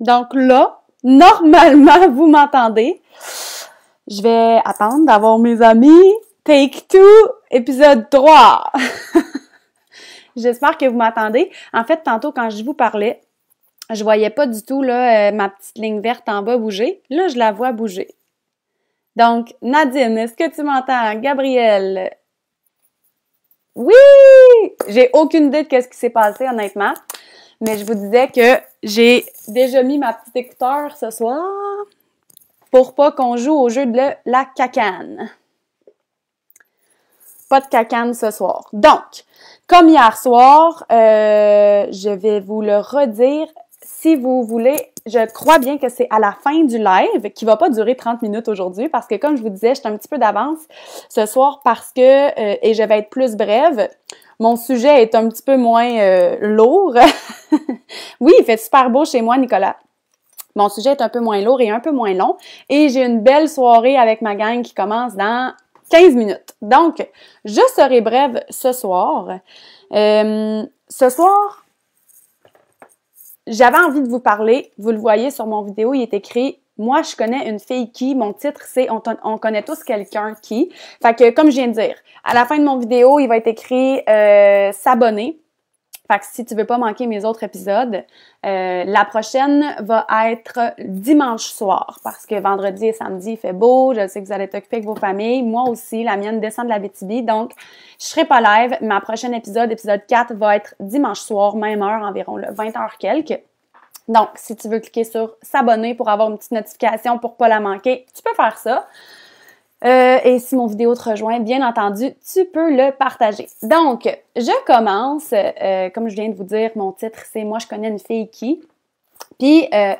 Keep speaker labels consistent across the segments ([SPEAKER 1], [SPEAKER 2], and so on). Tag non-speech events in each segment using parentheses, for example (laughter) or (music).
[SPEAKER 1] Donc là, normalement, (laughs) vous m'entendez. Je vais attendre d'avoir mes amis. Take two, épisode 3. (laughs) J'espère que vous m'entendez. En fait, tantôt, quand je vous parlais, je voyais pas du tout là, euh, ma petite ligne verte en bas bouger. Là, je la vois bouger. Donc, Nadine, est-ce que tu m'entends? Gabriel? Oui! J'ai aucune idée de ce qui s'est passé, honnêtement. Mais je vous disais que j'ai déjà mis ma petite écouteur ce soir pour pas qu'on joue au jeu de la cacane. Pas de cacane ce soir. Donc, comme hier soir, euh, je vais vous le redire. Si vous voulez je crois bien que c'est à la fin du live, qui va pas durer 30 minutes aujourd'hui, parce que comme je vous disais, j'étais un petit peu d'avance ce soir parce que, euh, et je vais être plus brève, mon sujet est un petit peu moins euh, lourd. (laughs) oui, il fait super beau chez moi, Nicolas. Mon sujet est un peu moins lourd et un peu moins long. Et j'ai une belle soirée avec ma gang qui commence dans 15 minutes. Donc, je serai brève ce soir. Euh, ce soir, j'avais envie de vous parler, vous le voyez sur mon vidéo, il est écrit moi, je connais une fille qui, mon titre, c'est on, connaît tous quelqu'un qui. Fait que, comme je viens de dire, à la fin de mon vidéo, il va être écrit euh, s'abonner. Fait que si tu veux pas manquer mes autres épisodes, euh, la prochaine va être dimanche soir parce que vendredi et samedi il fait beau. Je sais que vous allez être occupés avec vos familles. Moi aussi, la mienne descend de la BTB, donc je serai pas live. Ma prochaine épisode, épisode 4, va être dimanche soir, même heure environ, là, 20h quelques. Donc, si tu veux cliquer sur s'abonner pour avoir une petite notification pour pas la manquer, tu peux faire ça. Euh, et si mon vidéo te rejoint, bien entendu, tu peux le partager. Donc, je commence. Euh, comme je viens de vous dire, mon titre, c'est Moi, je connais une fille qui. Puis, euh,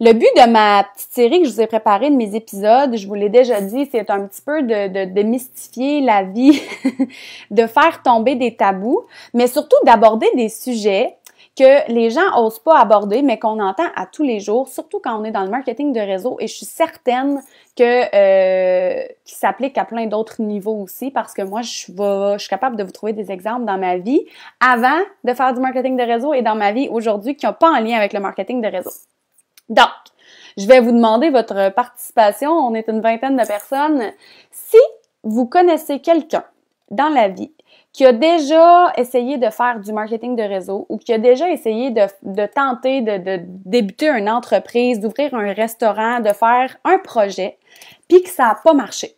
[SPEAKER 1] le but de ma petite série que je vous ai préparée, de mes épisodes, je vous l'ai déjà dit, c'est un petit peu de, de mystifier la vie, (laughs) de faire tomber des tabous, mais surtout d'aborder des sujets que les gens n'osent pas aborder, mais qu'on entend à tous les jours, surtout quand on est dans le marketing de réseau. Et je suis certaine que euh, qui s'applique à plein d'autres niveaux aussi, parce que moi, je, je suis capable de vous trouver des exemples dans ma vie avant de faire du marketing de réseau et dans ma vie aujourd'hui qui n'ont pas en lien avec le marketing de réseau. Donc, je vais vous demander votre participation. On est une vingtaine de personnes. Si vous connaissez quelqu'un dans la vie qui a déjà essayé de faire du marketing de réseau ou qui a déjà essayé de, tenter de, débuter une entreprise, d'ouvrir un restaurant, de faire un projet, puis que ça n'a pas marché.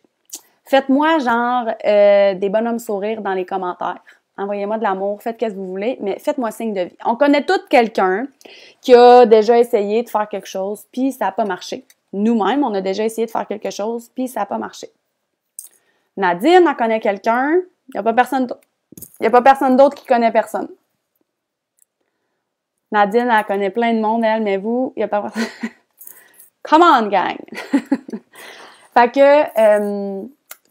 [SPEAKER 1] Faites-moi genre euh, des bonhommes sourires dans les commentaires. Envoyez-moi de l'amour, faites ce que vous voulez, mais faites-moi signe de vie. On connaît tous quelqu'un qui a déjà essayé de faire quelque chose, puis ça n'a pas marché. Nous-mêmes, on a déjà essayé de faire quelque chose, puis ça n'a pas marché. Nadine en connaît quelqu'un, il n'y a pas personne d'autre. Il n'y a pas personne d'autre qui connaît personne. Nadine, elle connaît plein de monde, elle, mais vous, il n'y a pas personne. (laughs) Come on, gang! (laughs) fait que euh,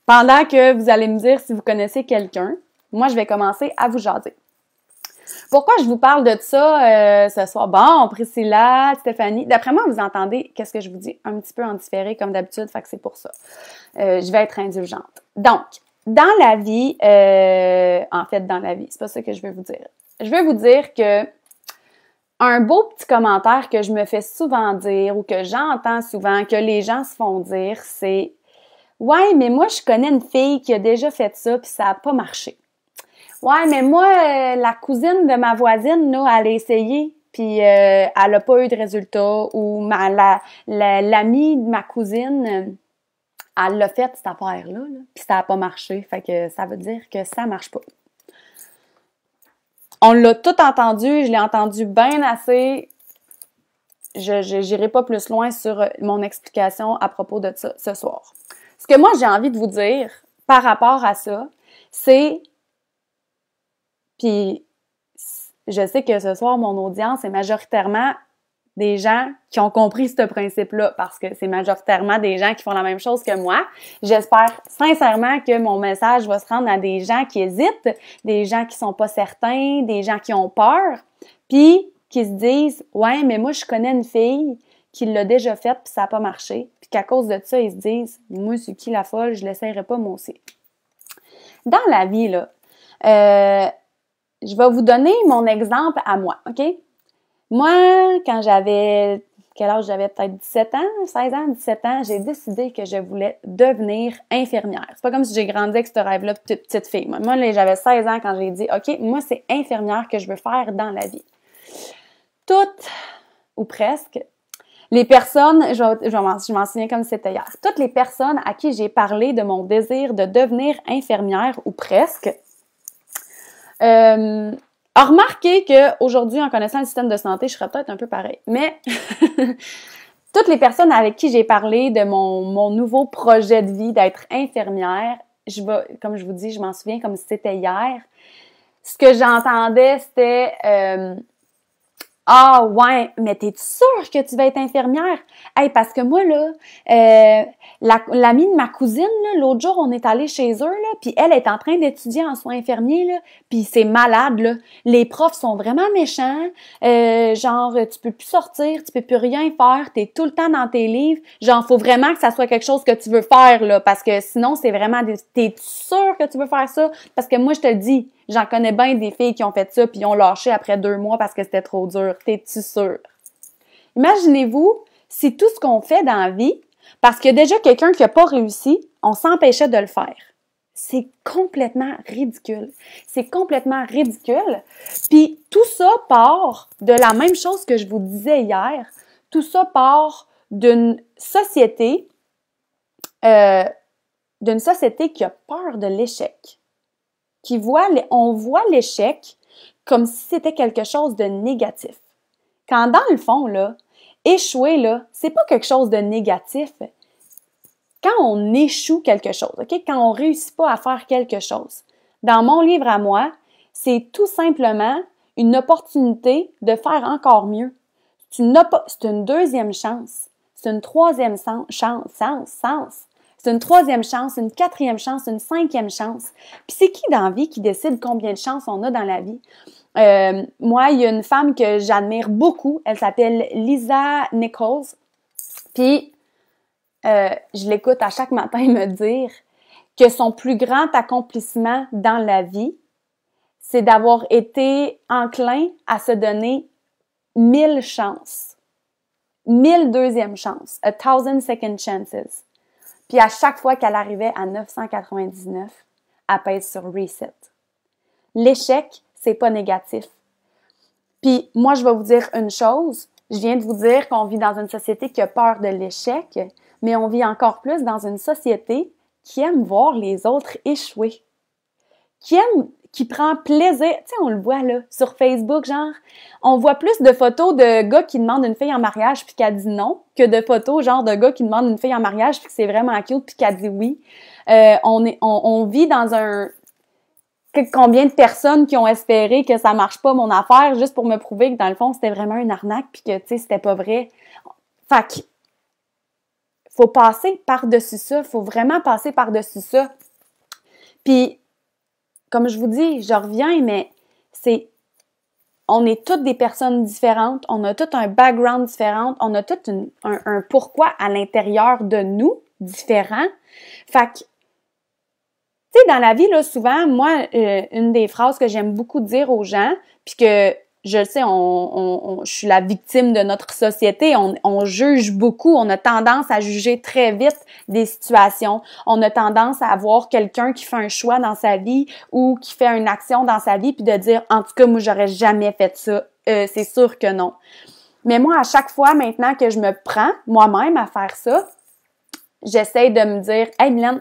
[SPEAKER 1] pendant que vous allez me dire si vous connaissez quelqu'un, moi, je vais commencer à vous jaser. Pourquoi je vous parle de ça euh, ce soir? Bon, Priscilla, Stéphanie, d'après moi, vous entendez qu'est-ce que je vous dis un petit peu en différé comme d'habitude, fait que c'est pour ça. Euh, je vais être indulgente. Donc, dans la vie, euh, en fait, dans la vie, c'est pas ça que je veux vous dire. Je veux vous dire que un beau petit commentaire que je me fais souvent dire ou que j'entends souvent, que les gens se font dire, c'est Ouais, mais moi, je connais une fille qui a déjà fait ça puis ça n'a pas marché. Ouais, mais moi, euh, la cousine de ma voisine, là, elle a essayé puis euh, elle n'a pas eu de résultat ou ma, la, l'amie de ma cousine elle l'a fait, cette affaire-là, puis ça n'a pas marché. Fait que ça veut dire que ça marche pas. On l'a tout entendu, je l'ai entendu bien assez. Je n'irai pas plus loin sur euh, mon explication à propos de ça ce soir. Ce que moi j'ai envie de vous dire par rapport à ça, c'est. Puis je sais que ce soir, mon audience est majoritairement des gens qui ont compris ce principe-là parce que c'est majoritairement des gens qui font la même chose que moi. J'espère sincèrement que mon message va se rendre à des gens qui hésitent, des gens qui sont pas certains, des gens qui ont peur, puis qui se disent "Ouais, mais moi je connais une fille qui l'a déjà faite puis ça n'a pas marché." Puis qu'à cause de ça, ils se disent "Moi, c'est qui la folle, je l'essayerai pas moi aussi." Dans la vie là, euh, je vais vous donner mon exemple à moi, OK moi, quand j'avais, quel âge j'avais peut-être 17 ans, 16 ans, 17 ans, j'ai décidé que je voulais devenir infirmière. C'est pas comme si j'ai grandi avec ce rêve-là petite, fille. Moi, j'avais 16 ans quand j'ai dit, OK, moi, c'est infirmière que je veux faire dans la vie. Toutes, ou presque, les personnes, je, m'en souviens comme c'était hier, toutes les personnes à qui j'ai parlé de mon désir de devenir infirmière, ou presque, euh, remarquez qu'aujourd'hui, en connaissant le système de santé, je serais peut-être un peu pareil. Mais (laughs) toutes les personnes avec qui j'ai parlé de mon, nouveau projet de vie d'être infirmière, je vais, comme je vous dis, je m'en souviens comme si c'était hier. Ce que j'entendais, c'était euh, ah ouais, mais t'es sûre que tu vas être infirmière? Hey, parce que moi, là, euh, la, de ma cousine, l'autre jour, on est allé chez eux, puis elle est en train d'étudier en soins infirmiers, puis c'est malade, là. Les profs sont vraiment méchants. Euh, genre, tu peux plus sortir, tu peux plus rien faire, t'es tout le temps dans tes livres. Genre, faut vraiment que ça soit quelque chose que tu veux faire, là, parce que sinon, c'est vraiment... T'es sûre que tu veux faire ça? Parce que moi, je te le dis, J'en connais bien des filles qui ont fait ça puis ont lâché après deux mois parce que c'était trop dur. T'es-tu sûr? Imaginez-vous si tout ce qu'on fait dans la vie, parce que déjà quelqu'un qui n'a pas réussi, on s'empêchait de le faire. C'est complètement ridicule. C'est complètement ridicule. Puis tout ça part de la même chose que je vous disais hier. Tout ça part d'une société, euh, d'une société qui a peur de l'échec qui voit on voit l'échec comme si c'était quelque chose de négatif. Quand dans le fond, là, échouer, là, c'est pas quelque chose de négatif. Quand on échoue quelque chose, ok, quand on réussit pas à faire quelque chose, dans mon livre à moi, c'est tout simplement une opportunité de faire encore mieux. C'est une, deuxième chance. C'est une troisième chance, sens, sens c'est une troisième chance, une quatrième chance, une cinquième chance. Puis c'est qui dans la vie qui décide combien de chances on a dans la vie? Euh, moi, il y a une femme que j'admire beaucoup. Elle s'appelle Lisa Nichols. Puis, euh, je l'écoute à chaque matin me dire que son plus grand accomplissement dans la vie, c'est d'avoir été enclin à se donner mille chances. Mille deuxième chances. A thousand second chances. Puis à chaque fois qu'elle arrivait à 999, elle pèse sur reset. L'échec, c'est pas négatif. Puis moi, je vais vous dire une chose. Je viens de vous dire qu'on vit dans une société qui a peur de l'échec, mais on vit encore plus dans une société qui aime voir les autres échouer, qui aime qui prend plaisir. Tu sais, on le voit là, sur Facebook, genre, on voit plus de photos de gars qui demandent une fille en mariage puis a dit non que de photos, genre, de gars qui demandent une fille en mariage puis que c'est vraiment cute puis qu'elle dit oui. Euh, on, on, vit dans un... Combien de personnes qui ont espéré que ça marche pas mon affaire juste pour me prouver que dans le fond c'était vraiment une arnaque puis que tu sais c'était pas vrai. Fait que faut passer par-dessus ça, faut vraiment passer par-dessus ça. Puis comme je vous dis, je reviens, mais c'est. On est toutes des personnes différentes, on a tout un background différent, on a tout un, pourquoi à l'intérieur de nous différent. Fait que, tu sais, dans la vie, là, souvent, moi, euh, une des phrases que j'aime beaucoup dire aux gens, puis que je le sais, je suis la victime de notre société. On, juge beaucoup. On a tendance à juger très vite des situations. On a tendance à voir quelqu'un qui fait un choix dans sa vie ou qui fait une action dans sa vie puis de dire, en tout cas, moi, j'aurais jamais fait ça. Euh, c'est sûr que non. Mais moi, à chaque fois maintenant que je me prends moi-même à faire ça, j'essaie de me dire, hey, Mylène,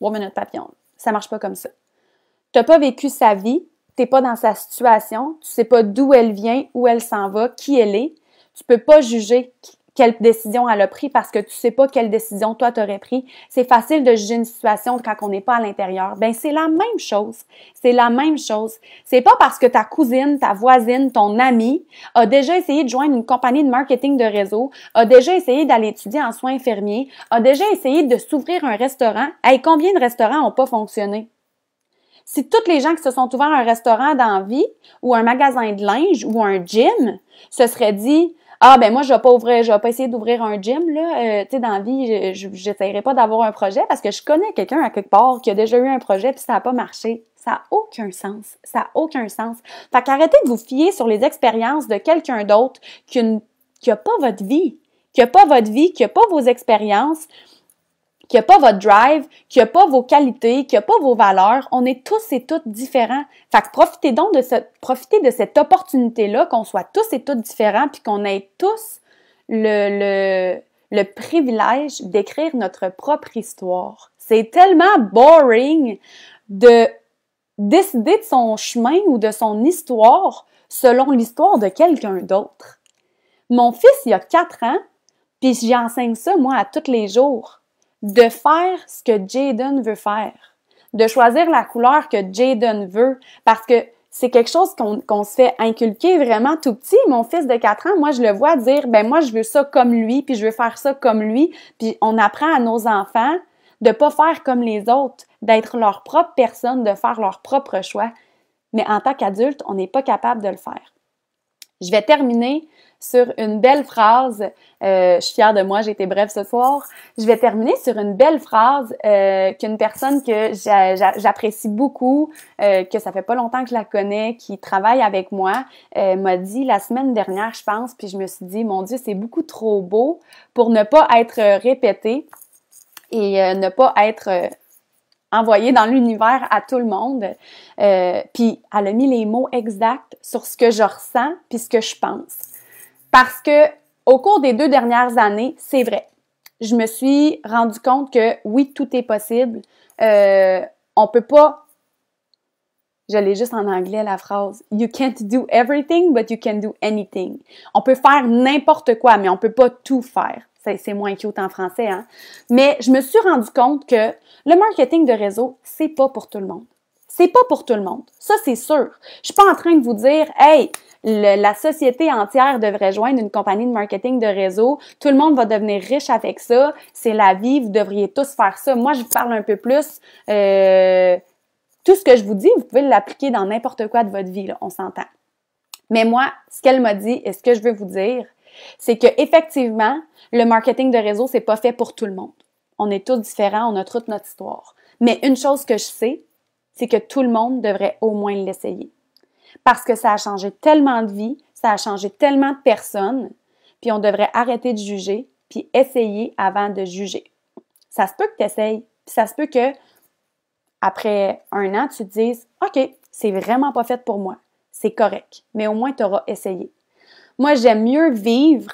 [SPEAKER 1] woman of papillon. Ça marche pas comme ça. T'as pas vécu sa vie, t'es pas dans sa situation, tu sais pas d'où elle vient, où elle s'en va, qui elle est. Tu peux pas juger quelle décision elle a pris parce que tu sais pas quelle décision toi t'aurais pris. C'est facile de juger une situation quand on n'est pas à l'intérieur. Ben c'est la même chose. C'est la même chose. C'est pas parce que ta cousine, ta voisine, ton ami a déjà essayé de joindre une compagnie de marketing de réseau, a déjà essayé d'aller étudier en soins infirmiers, a déjà essayé de s'ouvrir un restaurant. et combien de restaurants ont pas fonctionné? Si toutes les gens qui se sont ouverts un restaurant vie ou un magasin de linge ou un gym se seraient dit ah ben moi je vais pas ouvrir, je vais pas essayer d'ouvrir un gym là, euh, tu sais dans vie, j'essaierai pas d'avoir un projet parce que je connais quelqu'un à quelque part qui a déjà eu un projet puis ça a pas marché. Ça n'a aucun sens. Ça n'a aucun sens. Fait qu'arrêtez de vous fier sur les expériences de quelqu'un d'autre qui n'a pas votre vie, qui n'a pas votre vie, qui n'a pas vos expériences, qui a pas votre drive, qui a pas vos qualités, qui a pas vos valeurs. On est tous et toutes différents. Fait que profitez donc de, profitez de cette opportunité-là, qu'on soit tous et toutes différents, puis qu'on ait tous le, le, privilège d'écrire notre propre histoire. C'est tellement boring de décider de son chemin ou de son histoire selon l'histoire de quelqu'un d'autre. Mon fils, il a quatre ans, puis j'enseigne ça, moi, à tous les jours de faire ce que Jaden veut faire, de choisir la couleur que Jaden veut, parce que c'est quelque chose qu'on se fait inculquer vraiment tout petit. Mon fils de 4 ans, moi, je le vois dire, ben moi, je veux ça comme lui, puis je veux faire ça comme lui. Puis on apprend à nos enfants de pas faire comme les autres, d'être leur propre personne, de faire leur propre choix. Mais en tant qu'adulte, on n'est pas capable de le faire. Je vais terminer sur une belle phrase. Euh, je suis fière de moi, j'ai été brève ce soir. Je vais terminer sur une belle phrase euh, qu'une personne que j'apprécie beaucoup, euh, que ça fait pas longtemps que je la connais, qui travaille avec moi, m'a dit la semaine dernière, je pense, puis je me suis dit, mon Dieu, c'est beaucoup trop beau pour ne pas être répété et ne pas être envoyé dans l'univers à tout le monde. puis elle a mis les mots exacts sur ce que je ressens puis ce que je pense. Parce que au cours des deux dernières années, c'est vrai, je me suis rendu compte que oui, tout est possible. On euh, on peut pas. j'allais juste en anglais la phrase. You can't do everything, but you can do anything. On peut faire n'importe quoi, mais on peut pas tout faire. C'est moins cute en français, hein. Mais je me suis rendu compte que le marketing de réseau, c'est pas pour tout le monde. C'est pas pour tout le monde. Ça, c'est sûr. Je suis pas en train de vous dire, hey, la société entière devrait joindre une compagnie de marketing de réseau. Tout le monde va devenir riche avec ça. C'est la vie. Vous devriez tous faire ça. Moi, je vous parle un peu plus. Euh, tout ce que je vous dis, vous pouvez l'appliquer dans n'importe quoi de votre vie. on s'entend. Mais moi, ce qu'elle m'a dit et ce que je veux vous dire, c'est que effectivement, le marketing de réseau, c'est pas fait pour tout le monde. On est tous différents. On a toute notre histoire. Mais une chose que je sais, c'est que tout le monde devrait au moins l'essayer. Parce que ça a changé tellement de vies, ça a changé tellement de personnes, puis on devrait arrêter de juger, puis essayer avant de juger. Ça se peut que tu essayes, puis ça se peut que après un an, tu te dises OK, c'est vraiment pas fait pour moi. C'est correct, mais au moins tu auras essayé. Moi, j'aime mieux vivre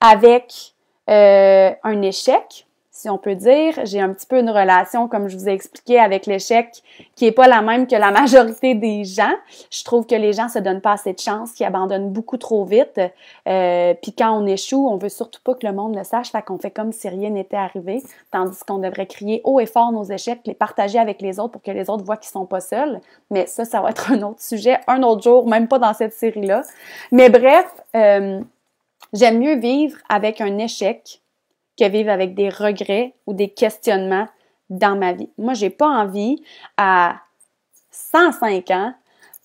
[SPEAKER 1] avec euh, un échec si on peut dire. J'ai un petit peu une relation, comme je vous ai expliqué, avec l'échec qui est pas la même que la (laughs) majorité des gens. Je trouve que les gens se donnent pas assez de chance, qui abandonnent beaucoup trop vite. Euh, puis quand on échoue, on veut surtout pas que le monde le sache, fait qu'on fait comme si rien n'était arrivé, tandis qu'on devrait crier haut et fort nos échecs, les partager avec les autres pour que les autres voient qu'ils ne sont pas seuls. Mais ça, ça va être un autre sujet, un autre jour, même pas dans cette série-là. Mais bref, euh, j'aime mieux vivre avec un échec que vivre avec des regrets ou des questionnements dans ma vie. Moi, j'ai pas envie à 105 ans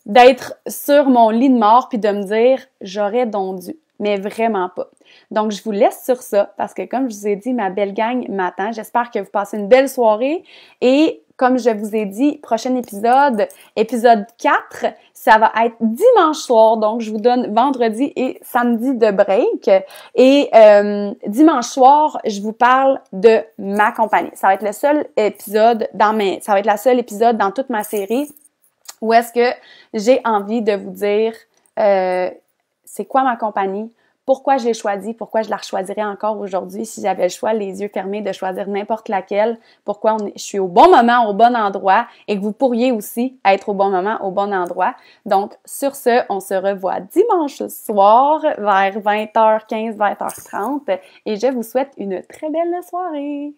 [SPEAKER 1] d'être sur mon lit de mort puis de me dire j'aurais donc dû, mais vraiment pas. Donc, je vous laisse sur ça parce que, comme je vous ai dit, ma belle gang m'attend. J'espère que vous passez une belle soirée et comme je vous ai dit, prochain épisode, épisode 4, ça va être dimanche soir. Donc, je vous donne vendredi et samedi de break. Et euh, dimanche soir, je vous parle de ma compagnie. Ça va être le seul épisode dans mes... Ça va être la seule épisode dans toute ma série où est-ce que j'ai envie de vous dire euh, c'est quoi ma compagnie, pourquoi je l'ai choisi, pourquoi je la choisirais encore aujourd'hui si j'avais le choix, les yeux fermés, de choisir n'importe laquelle, pourquoi je suis au bon moment, au bon endroit et que vous pourriez aussi être au bon moment, au bon endroit. Donc, sur ce, on se revoit dimanche soir vers 20h15, 20h30 et je vous souhaite une très belle soirée.